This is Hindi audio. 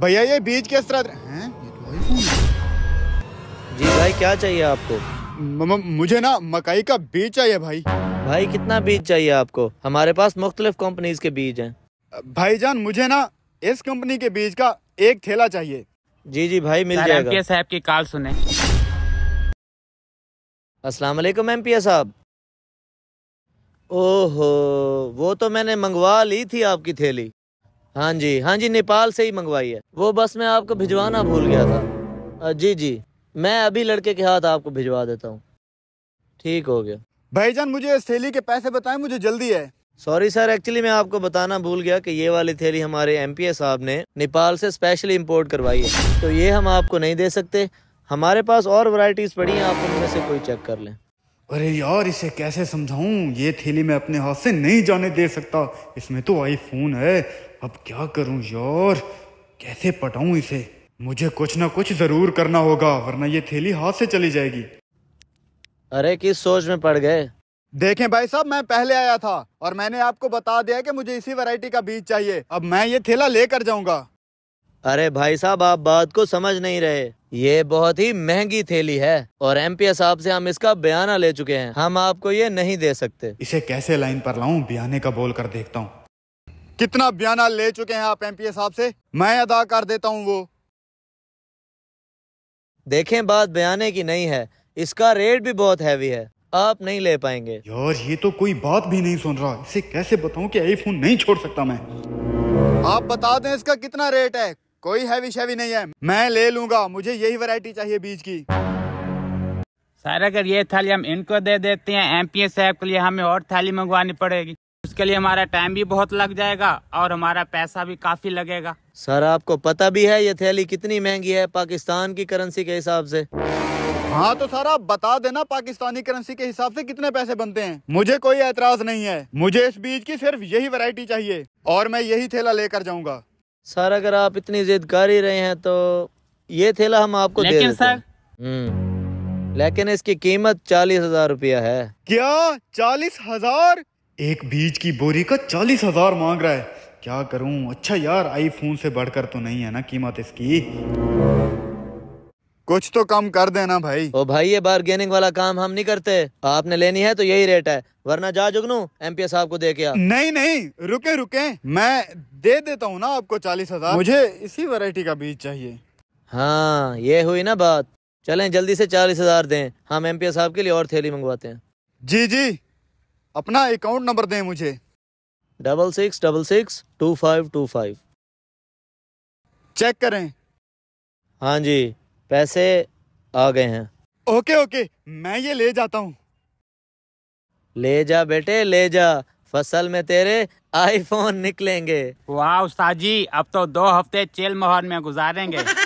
भैया ये बीज किस तरह जी भाई क्या चाहिए आपको म, मुझे ना मकई का बीज चाहिए भाई भाई कितना बीज चाहिए आपको हमारे पास मुख्तलिफ कंपनीज के बीज हैं जान मुझे ना इस कंपनी के बीज का एक थैला चाहिए जी जी भाई मिल जाएगा साहब की कॉल सुने अस्सलाम वालेकुम एमपीए साहब ओहो वो तो मैंने मंगवा ली थी आपकी थैली हाँ जी हाँ जी नेपाल से ही मंगवाई है वो बस मैं आपको भिजवाना भूल गया था जी जी मैं अभी लड़के के हाथ आपको भिजवा देता हूँ ठीक हो गया भाईजान मुझे इस थैली के पैसे बताएं मुझे जल्दी है सॉरी सर एक्चुअली मैं आपको बताना भूल गया कि ये वाली थैली हमारे एम साहब ने नेपाल से स्पेशली इम्पोर्ट करवाई है तो ये हम आपको नहीं दे सकते हमारे पास और वराइटीज पड़ी हैं आप उनमें से कोई चेक कर लें अरे यार इसे कैसे समझाऊं ये थैली मैं अपने हाथ से नहीं जाने दे सकता इसमें तो आईफोन है अब क्या करूं यार कैसे पटाऊं इसे मुझे कुछ ना कुछ जरूर करना होगा वरना ये थैली हाथ से चली जाएगी अरे किस सोच में पड़ गए देखें भाई साहब मैं पहले आया था और मैंने आपको बता दिया कि मुझे इसी वैरायटी का बीज चाहिए अब मैं ये थैला लेकर जाऊंगा अरे भाई साहब आप बात को समझ नहीं रहे ये बहुत ही महंगी थैली है और एम पी साहब से हम इसका बयाना ले चुके हैं हम आपको ये नहीं दे सकते इसे कैसे लाइन पर लाऊं बयाने का बोल कर देखता हूँ कितना बयाना ले चुके हैं आप एमपीए साहब से मैं अदा कर देता हूँ वो देखें बात बयाने की नहीं है इसका रेट भी बहुत हैवी है आप नहीं ले पाएंगे यार ये तो कोई बात भी नहीं सुन रहा इसे कैसे बताऊं कि आईफोन नहीं छोड़ सकता मैं आप बता दें इसका कितना रेट है कोई हैवी शेवी नहीं है मैं ले लूंगा मुझे यही वैरायटी चाहिए बीज की सर अगर ये थाली हम इनको दे देते हैं एमपीए साहब के लिए हमें और थाली मंगवानी पड़ेगी उसके लिए हमारा टाइम भी बहुत लग जाएगा और हमारा पैसा भी काफ़ी लगेगा सर आपको पता भी है ये थैली कितनी महंगी है पाकिस्तान की करेंसी के हिसाब से हाँ तो सर आप बता देना पाकिस्तानी करेंसी के हिसाब से कितने पैसे बनते हैं मुझे कोई एतराज नहीं है मुझे इस बीज की सिर्फ यही वेरायटी चाहिए और मैं यही थैला लेकर जाऊंगा सर अगर आप इतनी जिद कर ही रहे हैं तो ये थैला हम आपको लेकिन दे सर हम्म। लेकिन इसकी कीमत चालीस हजार रुपया है क्या चालीस हजार एक बीज की बोरी का चालीस हजार मांग रहा है क्या करूं अच्छा यार आईफोन से बढ़कर तो नहीं है ना कीमत इसकी कुछ तो कम कर देना भाई ओ भाई ये बार्गेनिंग वाला काम हम नहीं करते आपने लेनी है तो यही रेट है वरना जा जुगनू पी साहब को दे के नहीं नहीं रुके रुके मैं दे देता हूँ ना आपको चालीस हजार मुझे इसी वैरायटी का बीज चाहिए हाँ ये हुई ना बात चलें जल्दी से चालीस हजार दें हम पी साहब के लिए और थैली मंगवाते हैं जी जी अपना अकाउंट नंबर दें मुझे double six double six two five two five check करें हाँ जी पैसे आ गए हैं ओके ओके मैं ये ले जाता हूँ ले जा बेटे ले जा फसल में तेरे आईफोन निकलेंगे वाह उस्ताद जी अब तो दो हफ्ते चेल मोहर में गुजारेंगे